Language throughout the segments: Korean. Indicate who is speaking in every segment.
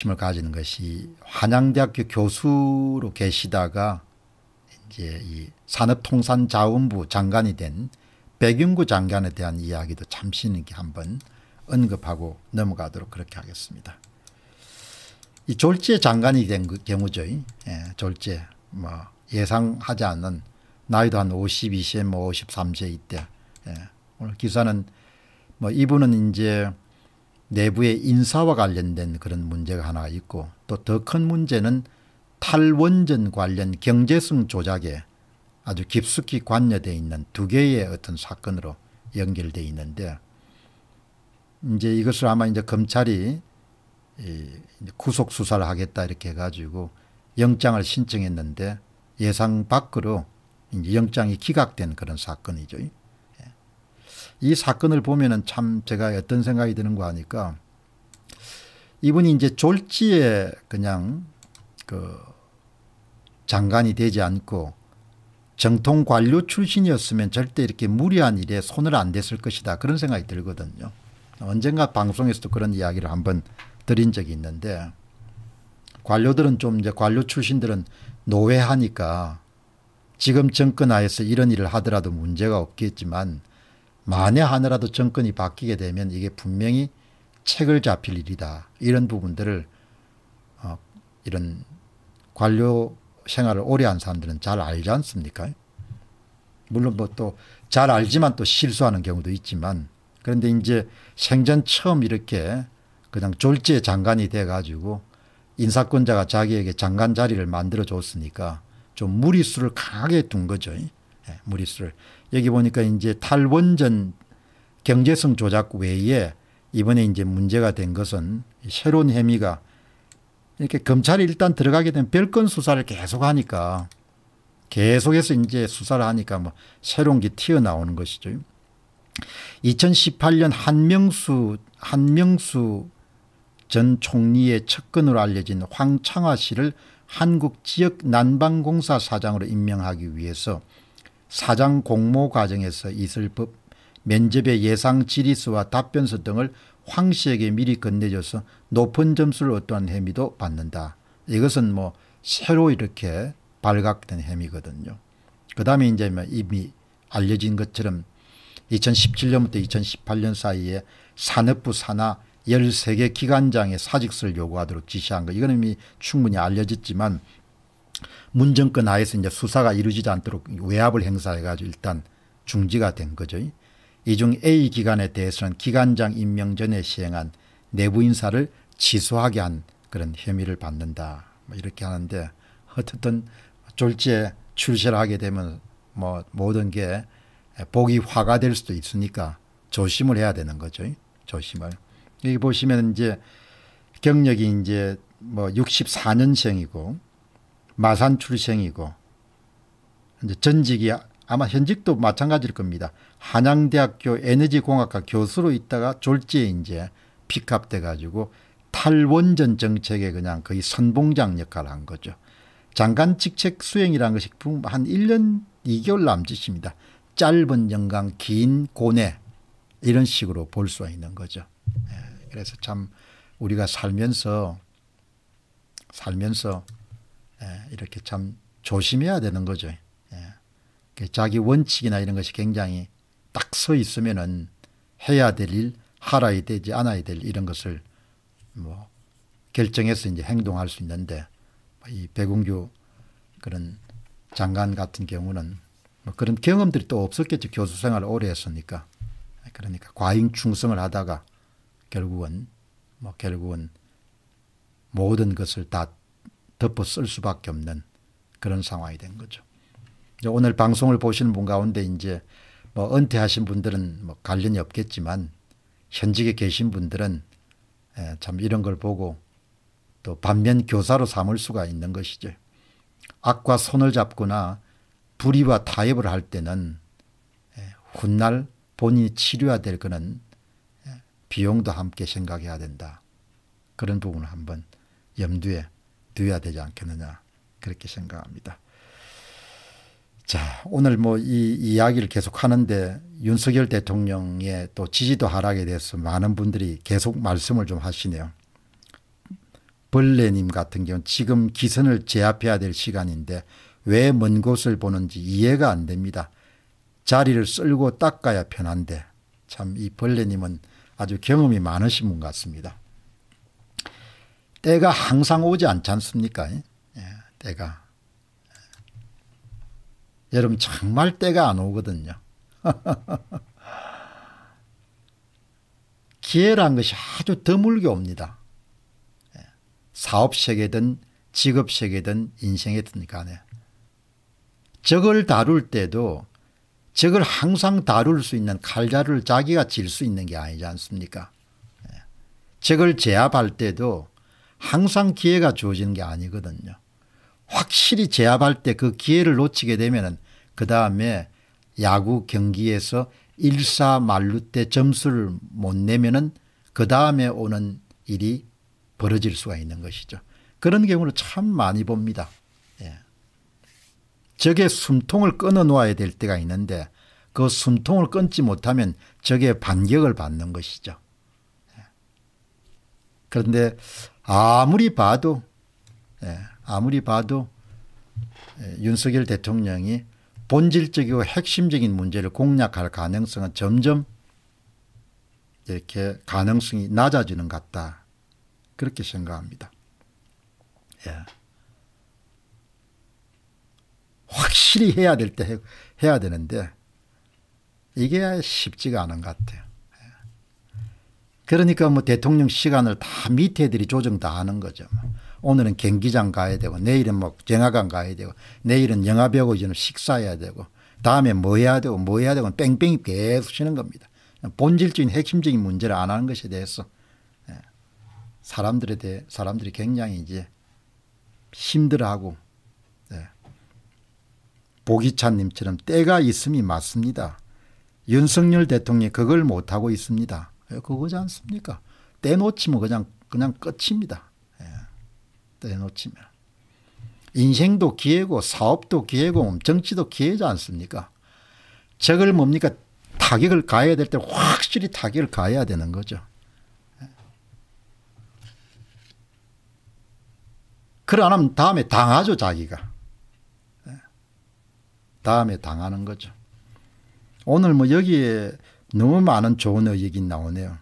Speaker 1: 관심을 가지는 것이 한양대학교 교수로 계시다가 이제 이 산업통산자원부 장관이 된 백윤구 장관에 대한 이야기도 잠시 이렇게 한번 언급하고 넘어가도록 그렇게 하겠습니다. 이 졸지에 장관이 된 그 경우죠. 예, 졸지에 뭐 예상하지 않는 나이도 한 52세, 뭐 53세 이때. 예, 오늘 기사는 뭐 이분은 이제 내부의 인사와 관련된 그런 문제가 하나 있고 또 더 큰 문제는 탈원전 관련 경제성 조작에 아주 깊숙이 관여되어 있는 두 개의 어떤 사건으로 연결되어 있는데 이제 이것을 아마 이제 검찰이 구속 수사를 하겠다 이렇게 해가지고 영장을 신청했는데 예상 밖으로 영장이 기각된 그런 사건이죠. 이 사건을 보면은 참 제가 어떤 생각이 드는 거 아니까 이분이 이제 졸지에 그냥 그 장관이 되지 않고 정통 관료 출신이었으면 절대 이렇게 무리한 일에 손을 안 댔을 것이다 그런 생각이 들거든요. 언젠가 방송에서도 그런 이야기를 한번 드린 적이 있는데 관료들은 좀 이제 관료 출신들은 노회하니까 지금 정권 하에서 이런 일을 하더라도 문제가 없겠지만 만에 하나라도 정권이 바뀌게 되면 이게 분명히 책을 잡힐 일이다. 이런 부분들을 어, 이런 관료 생활을 오래 한 사람들은 잘 알지 않습니까? 물론 뭐 또 잘 알지만 또 실수하는 경우도 있지만 그런데 이제 생전 처음 이렇게 그냥 졸지에 장관이 돼 가지고 인사권자가 자기에게 장관 자리를 만들어 줬으니까 좀 무리수를 강하게 둔 거죠. 예, 무리수를. 여기 보니까 이제 탈원전 경제성 조작 외에 이번에 이제 문제가 된 것은 새로운 혐의가 이렇게 검찰이 일단 들어가게 되면 별건 수사를 계속 하니까 계속해서 이제 수사를 하니까 뭐 새로운 게 튀어나오는 것이죠. 2018년 한명수, 한명수 전 총리의 측근으로 알려진 황창화 씨를 한국지역난방공사 사장으로 임명하기 위해서 사장 공모 과정에서 있을 법 면접의 예상 지리수와 답변서 등을 황 씨에게 미리 건네줘서 높은 점수를 얻던 혐의도 받는다. 이것은 뭐 새로 이렇게 발각된 혐의거든요. 그 다음에 이제 뭐 이미 알려진 것처럼 2017년부터 2018년 사이에 산업부 산하 13개 기관장의 사직서를 요구하도록 지시한 거 이건 이미 충분히 알려졌지만 문정권 하에서 이제 수사가 이루어지지 않도록 외압을 행사해가지고 일단 중지가 된 거죠. 이중 A 기관에 대해서는 기관장 임명 전에 시행한 내부 인사를 취소하게 한 그런 혐의를 받는다. 뭐 이렇게 하는데 어쨌든 졸지에 출시를 하게 되면 뭐 모든 게 복이 화가 될 수도 있으니까 조심을 해야 되는 거죠. 조심을. 여기 보시면 이제 경력이 이제 뭐 64년생이고 마산 출생이고 전직이 아마 현직도 마찬가지일 겁니다. 한양대학교 에너지공학과 교수로 있다가 졸지에 이제 픽업돼 가지고 탈원전 정책에 그냥 거의 선봉장 역할을 한 거죠. 장관 직책 수행이라는 것이 한 1년 2개월 남짓입니다. 짧은 연간긴 고뇌 이런 식으로 볼 수가 있는 거죠. 예, 그래서 참 우리가 살면서 살면서 예, 이렇게 참 조심해야 되는 거죠. 예. 그 자기 원칙이나 이런 것이 굉장히 딱 서 있으면은 해야 될 일, 하라야 되지 않아야 될 이런 것을 뭐 결정해서 이제 행동할 수 있는데 이 배공규 그런 장관 같은 경우는 뭐 그런 경험들이 또 없었겠죠. 교수 생활을 오래 했으니까. 예, 그러니까 과잉 충성을 하다가 결국은 뭐 결국은 모든 것을 다 덮어 쓸 수밖에 없는 그런 상황이 된 거죠. 오늘 방송을 보시는 분 가운데 이제 뭐 은퇴하신 분들은 뭐 관련이 없겠지만 현직에 계신 분들은 예, 참 이런 걸 보고 또 반면 교사로 삼을 수가 있는 것이죠. 악과 손을 잡거나 불의와 타협을 할 때는 예, 훗날 본인이 치료해야 될 거는 예, 비용도 함께 생각해야 된다. 그런 부분을 한번 염두에 되어야 되지 않겠느냐 그렇게 생각합니다. 자 오늘 뭐 이 이야기를 계속 하는데 윤석열 대통령의 또 지지도 하락에 대해서 많은 분들이 계속 말씀을 좀 하시네요. 벌레님 같은 경우는 지금 기선을 제압해야 될 시간인데 왜 먼 곳을 보는지 이해가 안 됩니다. 자리를 쓸고 닦아야 편한데 참 이 벌레님은 아주 경험이 많으신 분 같습니다. 때가 항상 오지 않지 않습니까? 예, 때가. 예. 여러분 정말 때가 안 오거든요. 기회란 것이 아주 드물게 옵니다. 예. 사업 세계든 직업 세계든 인생이든 간에 적을 다룰 때도 적을 항상 다룰 수 있는 칼자를 자기가 질 수 있는 게 아니지 않습니까? 예. 적을 제압할 때도 항상 기회가 주어지는 게 아니거든요. 확실히 제압할 때 그 기회를 놓치게 되면 그 다음에 야구 경기에서 일사만루 때 점수를 못 내면은 그 다음에 오는 일이 벌어질 수가 있는 것이죠. 그런 경우를 참 많이 봅니다. 예. 적의 숨통을 끊어 놓아야 될 때가 있는데 그 숨통을 끊지 못하면 적의 반격을 받는 것이죠. 예. 그런데 아무리 봐도 예, 아무리 봐도 예, 윤석열 대통령이 본질적이고 핵심적인 문제를 공략할 가능성은 점점 이렇게 가능성이 낮아지는 것 같다. 그렇게 생각합니다. 예. 확실히 해야 될 때 해야 되는데 이게 쉽지가 않은 것 같아요. 그러니까 뭐 대통령 시간을 다 밑에 애들이 조정 다 하는 거죠. 뭐. 오늘은 경기장 가야 되고 내일은 뭐 영화관 가야 되고 내일은 영화 배우고 이제 는 식사해야 되고 다음에 뭐 해야 되고 뭐 해야 되고 뺑뺑이 계속 치는 겁니다. 본질적인 핵심적인 문제를 안 하는 것에 대해서 예. 사람들에 대해 사람들이 굉장히 이제 힘들어하고 예. 보기찬님처럼 때가 있음이 맞습니다. 윤석열 대통령이 그걸 못하고 있습니다. 예, 그거지 않습니까? 떼놓치면 그냥 그냥 끝입니다. 예. 떼놓치면 인생도 기회고 사업도 기회고 정치도 기회지 않습니까? 저걸 뭡니까 타격을 가해야 될 때 확실히 타격을 가해야 되는 거죠. 예. 그러 안 하면 다음에 당하죠 자기가. 예. 다음에 당하는 거죠. 오늘 뭐 여기에 너무 많은 좋은 의견이 나오네요.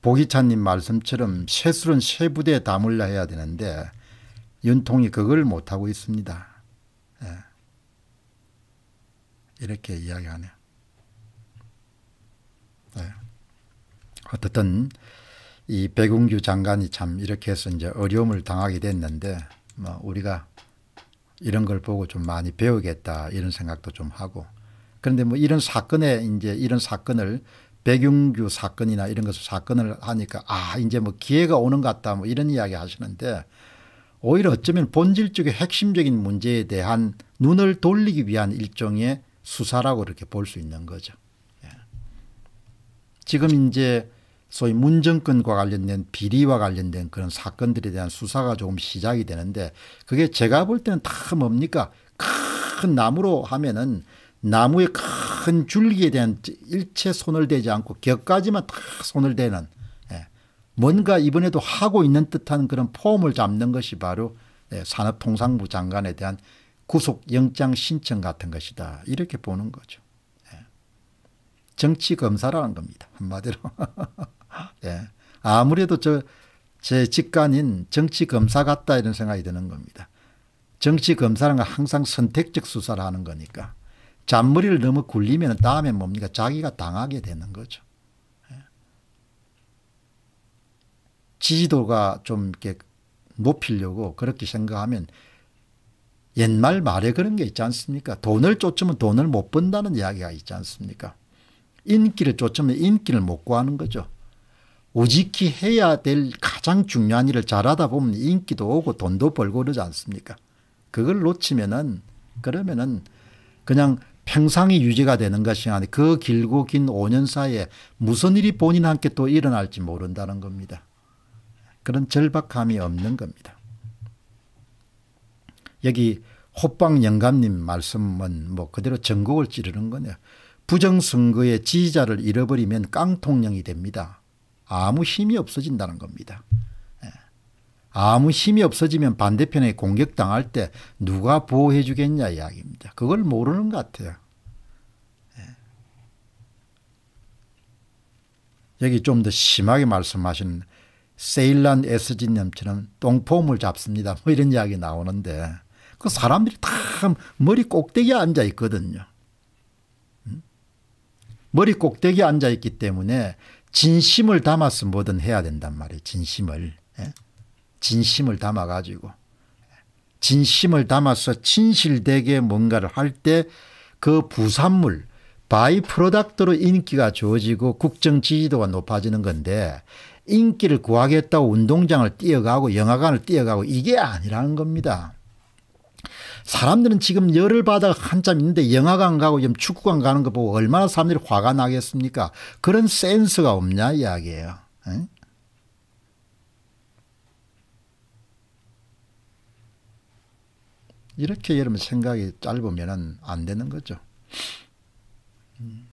Speaker 1: 보기찬님 말씀처럼 쇠술은 쇠 부대에 담을라 해야 되는데 윤통이 그걸 못하고 있습니다. 예. 이렇게 이야기하네요. 예. 어쨌든 이 백운규 장관이 참 이렇게 해서 이제 어려움을 당하게 됐는데 뭐 우리가 이런 걸 보고 좀 많이 배우겠다 이런 생각도 좀 하고 그런데 뭐 이런 사건에 이제 이런 사건을 백용규 사건이나 이런 것을 사건을 하니까 아 이제 뭐 기회가 오는 것 같다 뭐 이런 이야기 하시는데 오히려 어쩌면 본질적인 핵심적인 문제에 대한 눈을 돌리기 위한 일종의 수사라고 이렇게 볼 수 있는 거죠. 예. 지금 이제 소위 문정권과 관련된 비리와 관련된 그런 사건들에 대한 수사가 조금 시작이 되는데 그게 제가 볼 때는 다 뭡니까 큰 나무로 하면은 나무의 큰 줄기에 대한 일체 손을 대지 않고 격까지만 다 손을 대는 예. 뭔가 이번에도 하고 있는 듯한 그런 폼을 잡는 것이 바로 예. 산업통상부 장관에 대한 구속영장 신청 같은 것이다. 이렇게 보는 거죠. 예. 정치검사라는 겁니다. 한마디로. 예. 아무래도 저 제 직관인 정치검사 같다 이런 생각이 드는 겁니다. 정치검사라는 건 항상 선택적 수사를 하는 거니까. 잔머리를 너무 굴리면 다음에 뭡니까? 자기가 당하게 되는 거죠. 예. 지지도가 좀 이렇게 높이려고 그렇게 생각하면 옛말 말에 그런 게 있지 않습니까? 돈을 쫓으면 돈을 못 번다는 이야기가 있지 않습니까? 인기를 쫓으면 인기를 못 구하는 거죠. 오직히 해야 될 가장 중요한 일을 잘하다 보면 인기도 오고 돈도 벌고 그러지 않습니까? 그걸 놓치면은 그러면은 그냥 평상이 유지가 되는 것이 아니 라그 길고 긴 5년 사이에 무슨 일이 본인 한테또 일어날지 모른다는 겁니다. 그런 절박함이 없는 겁니다. 여기 호빵 영감님 말씀은 뭐 그대로 전국을 찌르는 거네요. 부정선거의 지지자를 잃어버리면 깡통령이 됩니다. 아무 힘이 없어진다는 겁니다. 아무 힘이 없어지면 반대편에 공격당할 때 누가 보호해 주겠냐 이야기입니다. 그걸 모르는 것 같아요. 예. 여기 좀 더 심하게 말씀하신 세일란 에스진념처럼 똥폼을 잡습니다. 뭐 이런 이야기 나오는데 그 사람들이 다 머리 꼭대기에 앉아 있거든요. 음? 머리 꼭대기에 앉아 있기 때문에 진심을 담아서 뭐든 해야 된단 말이에요. 진심을. 예? 진심을 담아가지고 진심을 담아서 진실되게 뭔가를 할 때 그 부산물 바이 프로덕트로 인기가 좋아지고 국정 지지도가 높아지는 건데 인기를 구하겠다고 운동장을 뛰어가고 영화관을 뛰어가고 이게 아니라는 겁니다. 사람들은 지금 열을 받아 한참 있는데 영화관 가고 지금 축구관 가는 거 보고 얼마나 사람들이 화가 나겠습니까? 그런 센스가 없냐 이야기예요. 응? 이렇게 여러분 생각이 짧으면 안 되는 거죠.